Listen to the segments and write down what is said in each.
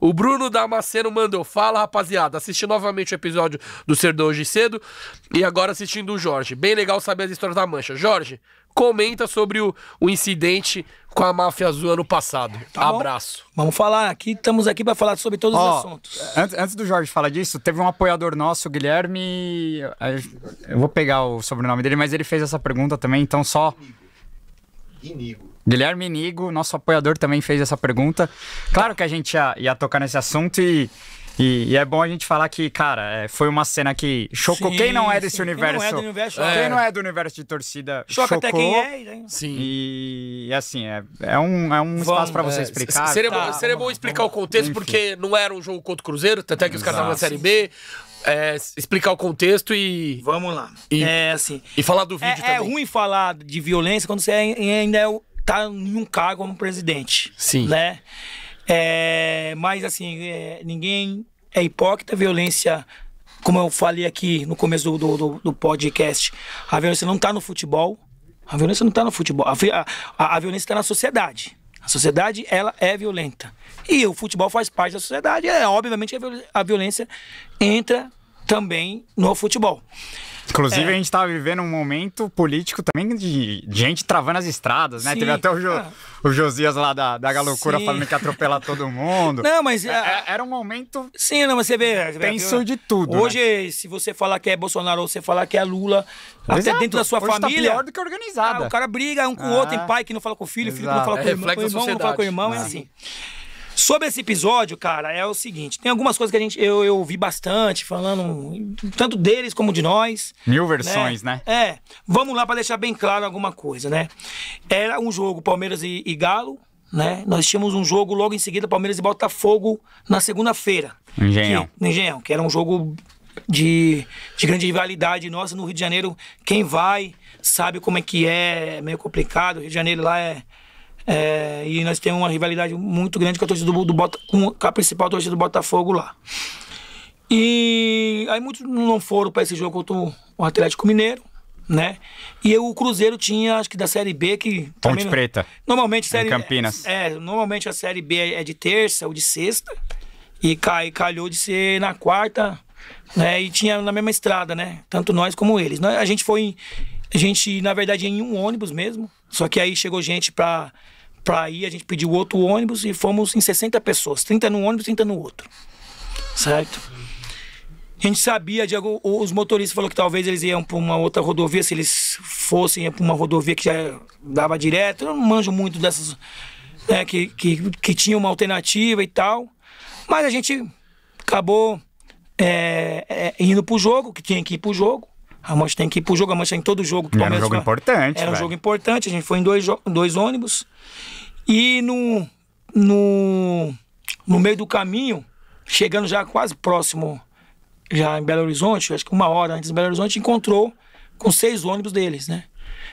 O Bruno Damasceno mandou. Fala, rapaziada. Assisti novamente o episódio do Cerdão hoje cedo e agora assistindo o Jorge. Bem legal saber as histórias da Mancha. Jorge, comenta sobre o, o incidente com a máfia azul ano passado. Tá Abraço. Bom. Vamos falar aqui, estamos aqui para falar sobre todos os assuntos. Antes, antes, do Jorge falar disso, teve um apoiador nosso, o Guilherme. Eu vou pegar o sobrenome dele, mas ele fez essa pergunta também, então só. Inigo. Guilherme Nigo, nosso apoiador, também fez essa pergunta. Claro que a gente ia, ia tocar nesse assunto e, e, e, é bom a gente falar que, cara, é, foi uma cena que chocou. É sim, quem não é desse sim, universo. Quem não é do universo, é. quem não é do universo de torcida. Choca chocou, até quem é. Hein? Né? Sim. E, e, assim, é, é um, é um Vamos, espaço para você é, explicar. Seria, tá, bom, seria bom explicar o contexto, enfim. porque não era um jogo contra o Cruzeiro, até que os caras estavam na Série B. É, explicar o contexto e. Vamos lá. E, é assim. E falar do vídeo é, é também. É ruim falar de violência quando você ainda é, tá em um cargo como presidente. Sim. Né? É, mas assim, é, ninguém é hipócrita, violência como eu falei aqui no começo do, do, do podcast, a violência não está no futebol. A violência não está no futebol. A, a, a violência está na sociedade. A sociedade, ela é violenta. E o futebol faz parte da sociedade. É, obviamente, a violência entra também no futebol. Inclusive, é. a gente estava vivendo um momento político também de, gente travando as estradas, né? Sim. Teve até o, jo, ah. o Josias lá da, da Galocura falando que ia atropelar todo mundo. Não, mas. É, a... Ah, é, era um momento. Sim, não, mas você vê. Tenso né? de tudo. Né? Hoje, né? se você falar que é Bolsonaro ou você falar que é Lula, Exato. até é, dentro da sua hoje tá família. Tá pior do que organizada. Ah, o cara briga um com o ah. outro, tem pai que não fala com o filho, Exato. filho que não fala com é, o irmão, com o irmão, não fala com o irmão, é assim. Sobre esse episódio, cara, é o seguinte: tem algumas coisas que a gente, eu, eu ouvi bastante, falando tanto deles como de nós. Mil versões, né? né? É. Vamos lá para deixar bem claro alguma coisa, né? Era um jogo Palmeiras e, e Galo. Né? Nós tínhamos um jogo logo em seguida, Palmeiras e Botafogo, na segunda-feira. Engenhão. Que, no Engenhão, que era um jogo de, de grande rivalidade nossa no Rio de Janeiro. Quem vai sabe como é que é, é meio complicado. O Rio de Janeiro lá é, é, e nós temos uma rivalidade muito grande com a torcida do, do Bota, com a principal torcida do Botafogo lá. E aí muitos não foram para esse jogo contra o Atlético Mineiro, né? E eu, o Cruzeiro tinha, acho que da Série B que... Ponte também, Preta. Normalmente... Em Campinas. É, é, normalmente a Série B é de terça ou de sexta. E cai, calhou de ser na quarta, né? E tinha na mesma estrada, né? Tanto nós como eles. A gente foi... A gente, na verdade, em um ônibus mesmo. Só que aí chegou gente para para ir, a gente pediu outro ônibus e fomos em 60 pessoas, 30 num ônibus, 30 no outro. Certo? A gente sabia, Diego, os motoristas falaram que talvez eles iam para uma outra rodovia, se eles fossem para uma rodovia que já dava direto. Eu não manjo muito dessas. Né, que, que, que tinha uma alternativa e tal. Mas a gente acabou é, é, indo pro jogo, que tinha que ir pro jogo. A Mancha tem que ir pro jogo, a Mancha em todo jogo. era um jogo importante. Era um jogo importante, a gente foi em dois, dois ônibus. E no, no, no meio do caminho, chegando já quase próximo, já em Belo Horizonte, acho que uma hora antes de Belo Horizonte, encontrou com seis ônibus deles, né?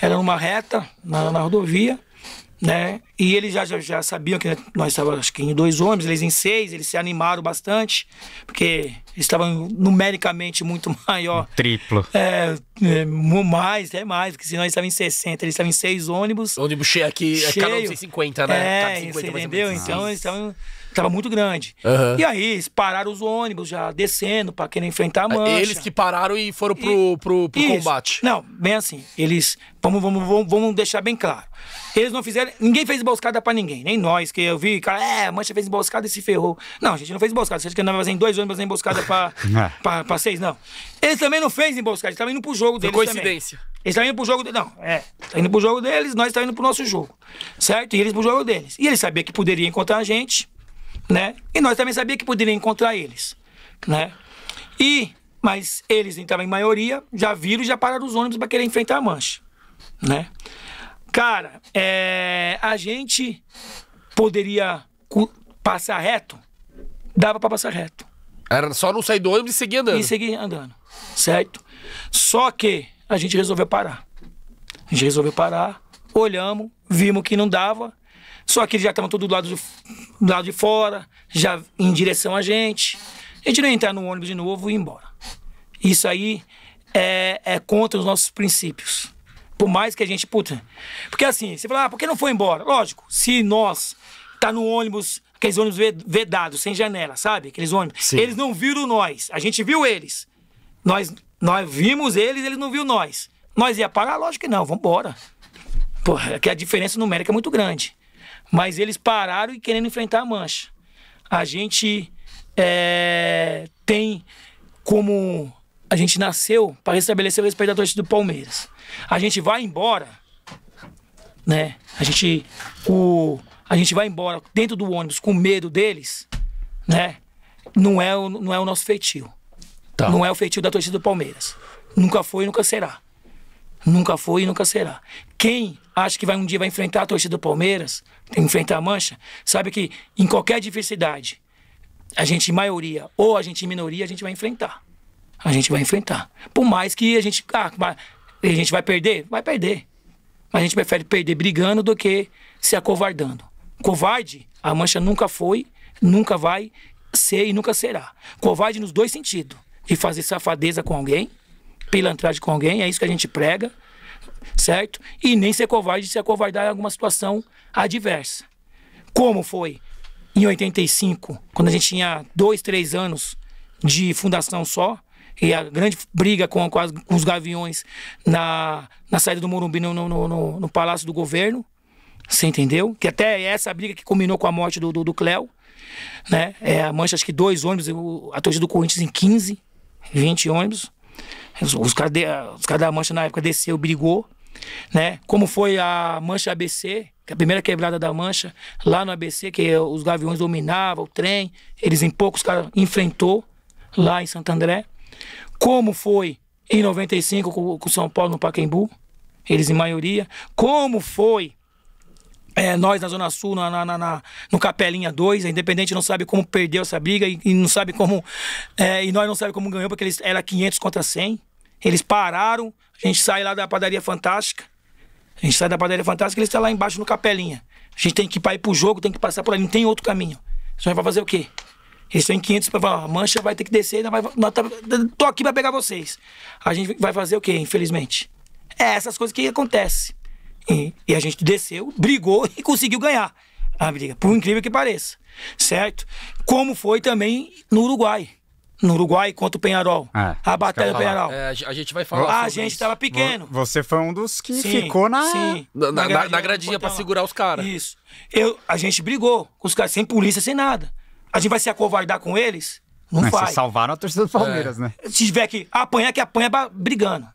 Era numa reta na, na rodovia né? E eles já, já, já sabiam que nós estávamos em dois homens, eles em seis, eles se animaram bastante, porque estavam numericamente muito maior. Triplo. É, é mais, é mais, porque senão eles estavam em 60, eles estavam em seis ônibus. Ônibus cheio aqui, cheio. É cada um 50, né? É, cada 50, você entendeu? Então eles estavam Tava muito grande. Uhum. E aí, eles pararam os ônibus já descendo pra querer enfrentar a mancha. Eles que pararam e foram pro, e, pro, pro combate. Não, bem assim. Eles. Vamos, vamos, vamos, vamos, deixar bem claro. Eles não fizeram. Ninguém fez emboscada pra ninguém. Nem nós, que eu vi, cara, é, a mancha fez emboscada e se ferrou. Não, a gente não fez emboscada. acha que não em dois ônibus emboscada pra, é. pra, pra, seis, não. Eles também não fez emboscada, eles estavam indo pro jogo deles. Foi coincidência. Também. Eles também indo pro jogo deles. Não, é. Tá indo pro jogo deles, nós estamos indo pro nosso jogo. Certo? E eles pro jogo deles. E eles sabiam que poderia encontrar a gente né? E nós também sabíamos que poderia encontrar eles, né? E, mas eles, então, em maioria, já viram e já pararam os ônibus para querer enfrentar a mancha, né? Cara, é, a gente poderia passar reto? Dava para passar reto. Era só não sair do ônibus e seguir andando. E seguir andando, certo? Só que a gente resolveu parar. A gente resolveu parar, olhamos, vimos que não dava, só que eles já estavam todos do lado, de, do lado de fora, já em direção a gente. A gente não ia entrar no ônibus de novo e ir embora. Isso aí é, é contra os nossos princípios. Por mais que a gente, puta. Porque assim, você fala, ah, por que não foi embora? Lógico, se nós tá no ônibus, aqueles ônibus vedados, sem janela, sabe? Aqueles ônibus. Sim. Eles não viram nós, a gente viu eles. Nós, nós vimos eles, eles não viram nós. Nós ia parar? Lógico que não, Vambora. Porque é que a diferença numérica é muito grande. Mas eles pararam e querendo enfrentar a mancha. A gente é, tem como. A gente nasceu para restabelecer o respeito da torcida do Palmeiras. A gente vai embora, né? A gente, o, a gente vai embora dentro do ônibus com medo deles, né? Não é o, não é o nosso feitio. Tá. Não é o feitio da torcida do Palmeiras. Nunca foi e nunca será. Nunca foi e nunca será. Quem acha que vai um dia vai enfrentar a torcida do Palmeiras, enfrentar a mancha, sabe que em qualquer diversidade, a gente em maioria ou a gente em minoria, a gente vai enfrentar. A gente vai enfrentar. Por mais que a gente. Ah, a gente vai perder? Vai perder. Mas a gente prefere perder brigando do que se acovardando. Covarde, a mancha nunca foi, nunca vai ser e nunca será. Covarde nos dois sentidos. De fazer safadeza com alguém pilantragem com alguém, é isso que a gente prega, certo? E nem ser covarde se acovardar em alguma situação adversa. Como foi em 85, quando a gente tinha dois, três anos de fundação só, e a grande briga com, com, as, com os gaviões na, na saída do Morumbi no, no, no, no, Palácio do Governo, você entendeu? Que até é essa briga que combinou com a morte do, do, do Cléo, né? É, a mancha, acho que dois ônibus, a torcida do Corinthians em 15, 20 ônibus, os, os caras cara da Mancha na época desceu, brigou, né? Como foi a Mancha ABC, que é a primeira quebrada da Mancha, lá no ABC, que os gaviões dominavam o trem, eles em poucos caras enfrentou lá em Santo André. Como foi em 95 com o São Paulo no Pacaembu, eles em maioria. Como foi é, nós na Zona Sul, na, na, na, no Capelinha 2, a Independente não sabe como perdeu essa briga e, e não sabe como. É, e nós não sabe como ganhou, porque eles era 500 contra 100. Eles pararam, a gente sai lá da padaria fantástica. A gente sai da padaria fantástica, eles estão tá lá embaixo no capelinha. A gente tem que ir para ir pro jogo, tem que passar por ali, não tem outro caminho. Você vai fazer o quê? Eles estão em 500 para falar, mancha vai ter que descer, não vai, não, tá, tô aqui para pegar vocês. A gente vai fazer o quê, infelizmente? É essas coisas que acontecem. E, e a gente desceu, brigou e conseguiu ganhar a briga, por incrível que pareça. Certo? Como foi também no Uruguai no Uruguai contra o Penharol. É, a batalha do Penharol. É, a gente vai falar. A gente estava pequeno. Você foi um dos que sim, ficou na, sim, na, na, na gradinha para segurar os caras. Isso. Eu, a gente brigou com os caras, sem polícia, sem nada. A gente vai se acovardar com eles? Não Mas vai. Vocês salvaram a torcida do Palmeiras, é. né? Se tiver que apanhar, que apanha brigando.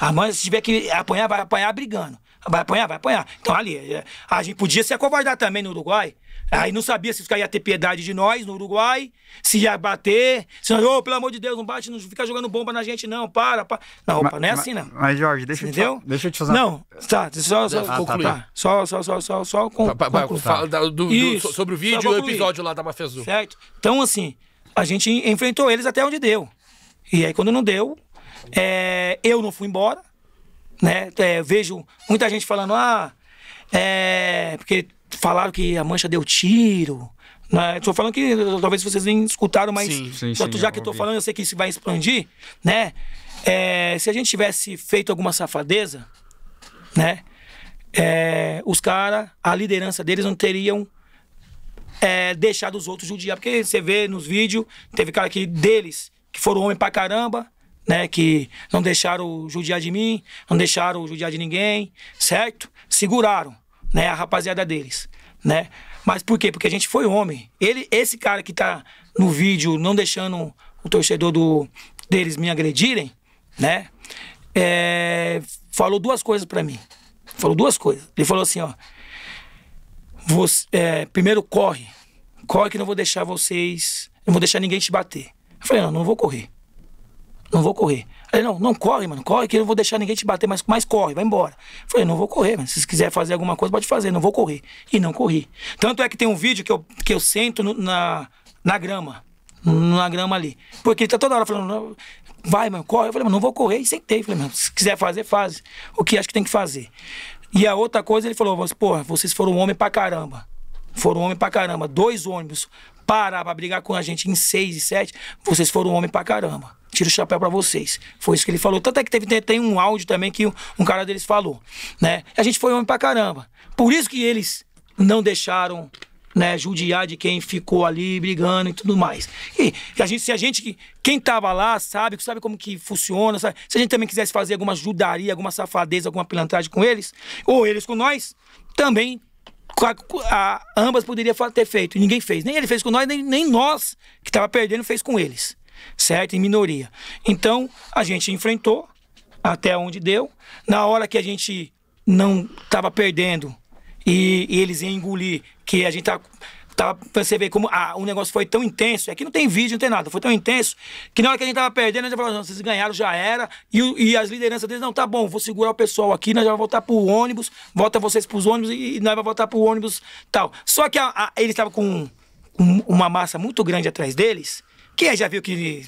Amanhã, se tiver que apanhar, vai apanhar brigando. Vai apanhar, vai apanhar. Então ali, eh, a gente podia se acovardar também no Uruguai. Aí não sabia se os caras iam ter piedade de nós no Uruguai, se ia bater, se nós, oh, pelo amor de Deus, não bate, não fica jogando bomba na gente, não, para, para. Não, opa, não é assim, não. Mas, Jorge, deixa Entendeu? eu te Deixa eu te fazer. Não, tá, só, só ah, concluir. Tá, tá. Só, só, só, só, só do, do, Isso, sobre o vídeo, o episódio lá da Mafezu. Certo. Então, assim, a gente enfrentou eles até onde deu. E aí, quando não deu, é, eu não fui embora, né? É, vejo muita gente falando, ah, é, porque falaram que a mancha deu tiro. Né? Tô falando que talvez vocês nem escutaram, mas sim, sim, já, sim, já que eu tô falando, eu sei que isso vai expandir, né? É, se a gente tivesse feito alguma safadeza, né? É, os caras, a liderança deles não teriam é, deixado os outros judiar. Porque você vê nos vídeos, teve cara que deles, que foram homem pra caramba, né? Que não deixaram judiar de mim, não deixaram judiar de ninguém, certo? Seguraram né? A rapaziada deles, né? Mas por quê? Porque a gente foi homem. Ele, esse cara que tá no vídeo não deixando o torcedor do, deles me agredirem, né? É, falou duas coisas para mim. Falou duas coisas. Ele falou assim, ó. Você, é, primeiro corre. Corre que não vou deixar vocês. Não vou deixar ninguém te bater. Eu falei, não, não vou correr não vou correr. Ele, não, não corre, mano, corre que eu não vou deixar ninguém te bater, mas, mas corre, vai embora. Eu falei, não vou correr, mano. Se quiser fazer alguma coisa, pode fazer, não vou correr. E não corri. Tanto é que tem um vídeo que eu, que eu sento no, na, na grama, na grama ali. Porque ele tá toda hora falando, vai, mano, corre. Eu falei, mano, não vou correr. E sentei. Eu falei, mano, se quiser fazer, faz. O que acho que tem que fazer. E a outra coisa, ele falou, pô vocês foram homem pra caramba. Foram homem pra caramba. Dois ônibus parar pra brigar com a gente em seis e sete, vocês foram homem pra caramba. Tiro o chapéu para vocês. Foi isso que ele falou. Tanto é que teve, tem um áudio também que um, um cara deles falou, né? A gente foi homem pra caramba. Por isso que eles não deixaram né, judiar de quem ficou ali brigando e tudo mais. E a gente, se a gente, quem tava lá, sabe, sabe como que funciona, sabe? Se a gente também quisesse fazer alguma judaria, alguma safadeza, alguma pilantragem com eles, ou eles com nós, também a, ambas poderiam ter feito. Ninguém fez. Nem ele fez com nós, nem, nem nós que estava perdendo fez com eles. Certo? Em minoria. Então, a gente enfrentou até onde deu. Na hora que a gente não estava perdendo e, e, eles iam engolir, que a gente estava tá Tá, pra você ver como ah, o negócio foi tão intenso. Aqui é não tem vídeo, não tem nada. Foi tão intenso que na hora que a gente tava perdendo, a gente falou: não, vocês ganharam, já era. E, e as lideranças deles, não, tá bom, vou segurar o pessoal aqui, nós vamos voltar pro ônibus, volta vocês pros ônibus e, e nós vamos voltar pro ônibus tal. Só que a, a, eles estavam com um, uma massa muito grande atrás deles, que já viu que,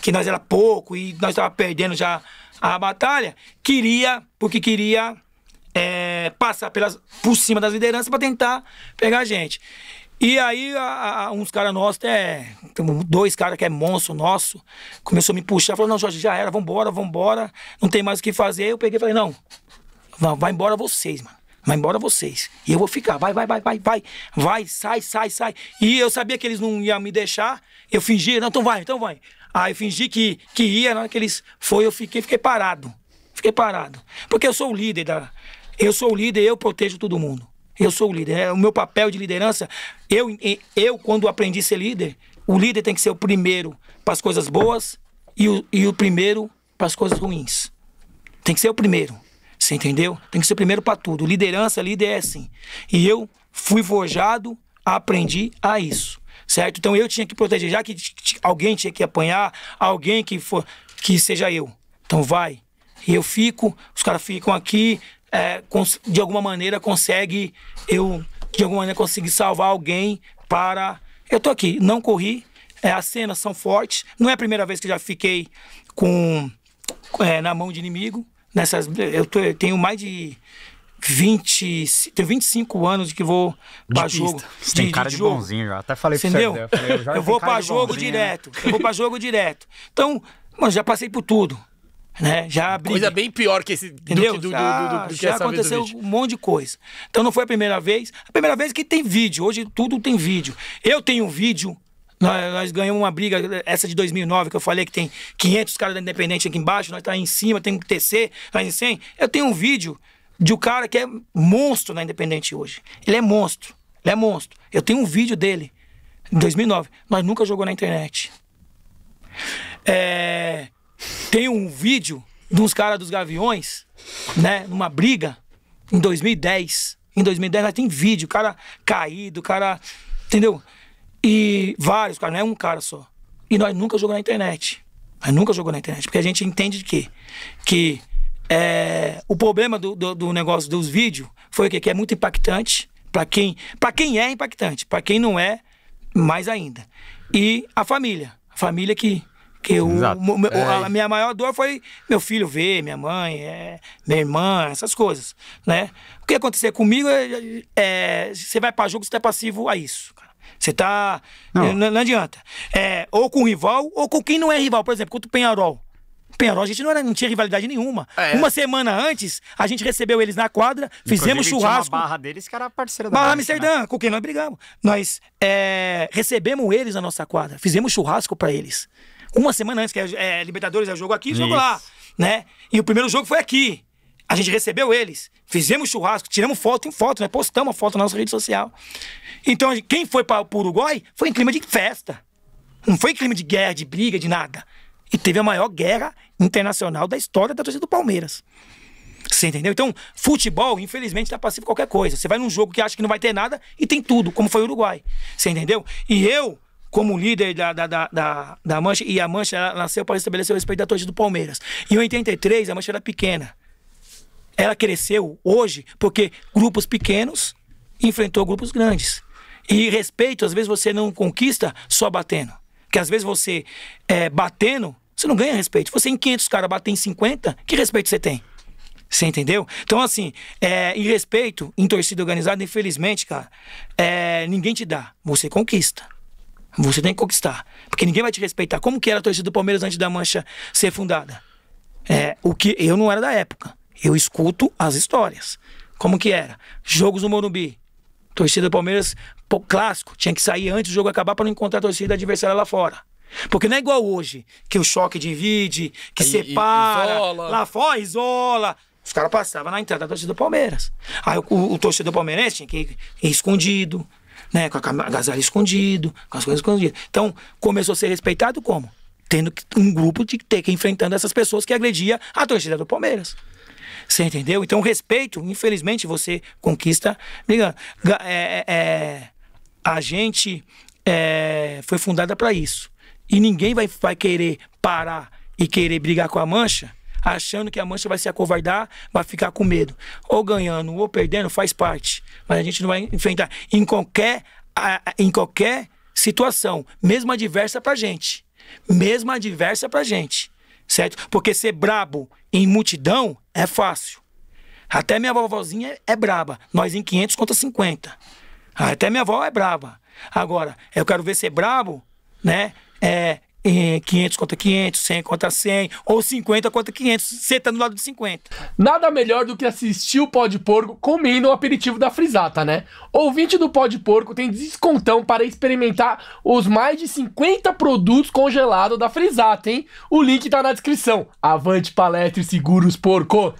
que nós era pouco e nós tava perdendo já a batalha, queria, porque queria. É, passar pelas, por cima das lideranças para tentar pegar a gente. E aí, a, a, uns caras nossos, é, dois caras que é monstro nosso, começou a me puxar, falou, não, Jorge, já era, vambora, vambora, não tem mais o que fazer. Eu peguei e falei, não, vai embora vocês, mano. Vai embora vocês. E eu vou ficar. Vai, vai, vai, vai, vai. Vai, sai, sai, sai. E eu sabia que eles não iam me deixar. Eu fingi, não, então vai, então vai. Aí fingi que, que ia, na hora que eles foi, eu fiquei, fiquei parado. Fiquei parado. Porque eu sou o líder da. Eu sou o líder, eu protejo todo mundo. Eu sou o líder. É o meu papel de liderança, eu, eu quando aprendi a ser líder, o líder tem que ser o primeiro para as coisas boas e o, e o primeiro para as coisas ruins. Tem que ser o primeiro. Você entendeu? Tem que ser o primeiro para tudo. Liderança, líder é assim. E eu fui forjado, aprendi a isso. Certo? Então eu tinha que proteger. Já que alguém tinha que apanhar, alguém que for que seja eu. Então vai. E eu fico, os caras ficam aqui, é, de alguma maneira consegue, eu de alguma maneira consegui salvar alguém para. Eu tô aqui, não corri, é, as cenas são fortes. Não é a primeira vez que já fiquei com é, na mão de inimigo. Nessas, eu, tô, eu tenho mais de 20, tenho 25 anos de que vou para jogo. Você de, tem cara de, de bonzinho já. Até falei Entendeu? pra você. Eu, falei, eu, eu vou para jogo bonzinho, né? direto. Né? Eu vou para jogo direto. Então, mano, já passei por tudo. Né? Já Coisa bem pior que esse Entendeu? Do, do, ah, já, do, já aconteceu um monte de coisa. Então não foi a primeira vez. A primeira vez é que tem vídeo. Hoje tudo tem vídeo. Eu tenho um vídeo. Nós, nós ganhamos uma briga, essa de 2009, que eu falei que tem 500 caras da Independente aqui embaixo, nós tá em cima, tem um TC, nós em 100. Eu tenho um vídeo de um cara que é monstro na Independente hoje. Ele é monstro. Ele é monstro. Eu tenho um vídeo dele, em 2009. Nós nunca jogou na internet. É... Tem um vídeo de uns caras dos Gaviões, né? Numa briga, em 2010. Em 2010 nós tem vídeo, o cara caído, o cara. Entendeu? E vários, cara, não é um cara só. E nós nunca jogamos na internet. Nós nunca jogamos na internet. Porque a gente entende que, que é, o problema do, do, do, negócio dos vídeos foi o quê? Que é muito impactante para quem, pra quem é impactante, para quem não é, mais ainda. E a família. A família que que o é. a minha maior dor foi meu filho ver, minha mãe, é, minha irmã, essas coisas, né? O que acontecer comigo é, é você vai para jogo, você tá passivo a isso, cara. Você tá. Não. não, adianta. É, ou com rival, ou com quem não é rival. Por exemplo, contra o Penharol. Penharol, a gente não, era, não tinha rivalidade nenhuma. É. Uma semana antes, a gente recebeu eles na quadra, fizemos Inclusive, churrasco. Tinha barra deles que era parceira da Barra Amsterdã, né? com quem nós brigamos. Nós é, recebemos eles na nossa quadra, fizemos churrasco para eles uma semana antes, que é, é Libertadores é jogo aqui, jogo Isso. lá, né? E o primeiro jogo foi aqui. A gente recebeu eles, fizemos churrasco, tiramos foto em foto, né? Postamos a foto na nossa rede social. Então, gente, quem foi para o Uruguai foi em clima de festa. Não foi em clima de guerra, de briga, de nada. E teve a maior guerra internacional da história da torcida do Palmeiras. Você entendeu? Então, futebol, infelizmente, está passivo qualquer coisa. Você vai num jogo que acha que não vai ter nada e tem tudo, como foi o Uruguai. Você entendeu? E eu como líder da, da, da, da, da Mancha, e a Mancha ela nasceu para estabelecer o respeito da torcida do Palmeiras. Em 83, a Mancha era pequena. Ela cresceu hoje porque grupos pequenos enfrentou grupos grandes. E respeito, às vezes, você não conquista só batendo. Porque às vezes você é, batendo, você não ganha respeito. Você em 500 caras bater em 50, que respeito você tem? Você entendeu? Então, assim, é, respeito, em torcida organizada, infelizmente, cara, é, ninguém te dá. Você conquista. Você tem que conquistar. Porque ninguém vai te respeitar. Como que era a torcida do Palmeiras antes da mancha ser fundada? É, o que eu não era da época. Eu escuto as histórias. Como que era? Jogos no Morumbi. Torcida do Palmeiras, pô, clássico, tinha que sair antes do jogo acabar para não encontrar a torcida adversária lá fora. Porque não é igual hoje, que o choque divide, que e, separa, isola. lá fora isola. Os caras passavam na entrada da torcida do Palmeiras. Aí o, o torcedor palmeirense tinha que ir escondido, né? Com a agasalho escondido, com as coisas escondidas. Então, começou a ser respeitado como? Tendo um grupo de ter que enfrentando essas pessoas que agredia a torcida do Palmeiras. Você entendeu? Então, respeito, infelizmente, você conquista. Liga, é, é, é, a gente é, foi fundada para isso. E ninguém vai, vai querer parar e querer brigar com a mancha achando que a mancha vai se acovardar, vai ficar com medo. Ou ganhando ou perdendo, faz parte. Mas a gente não vai enfrentar em qualquer, em qualquer situação, mesmo adversa pra gente. Mesmo adversa pra gente. Certo? Porque ser brabo em multidão é fácil. Até minha vovozinha é braba. Nós em 500 contra 50. Até minha avó é braba. Agora, eu quero ver ser brabo, né? É, 500 é, contra 500, 100 contra 100, ou 50 contra 500, você tá no lado de 50. Nada melhor do que assistir o Pó de Porco comendo o aperitivo da frisata, né? Ouvinte do Pó de Porco tem descontão para experimentar os mais de 50 produtos congelados da frisata, hein? O link tá na descrição. Avante palestra e seguros porco!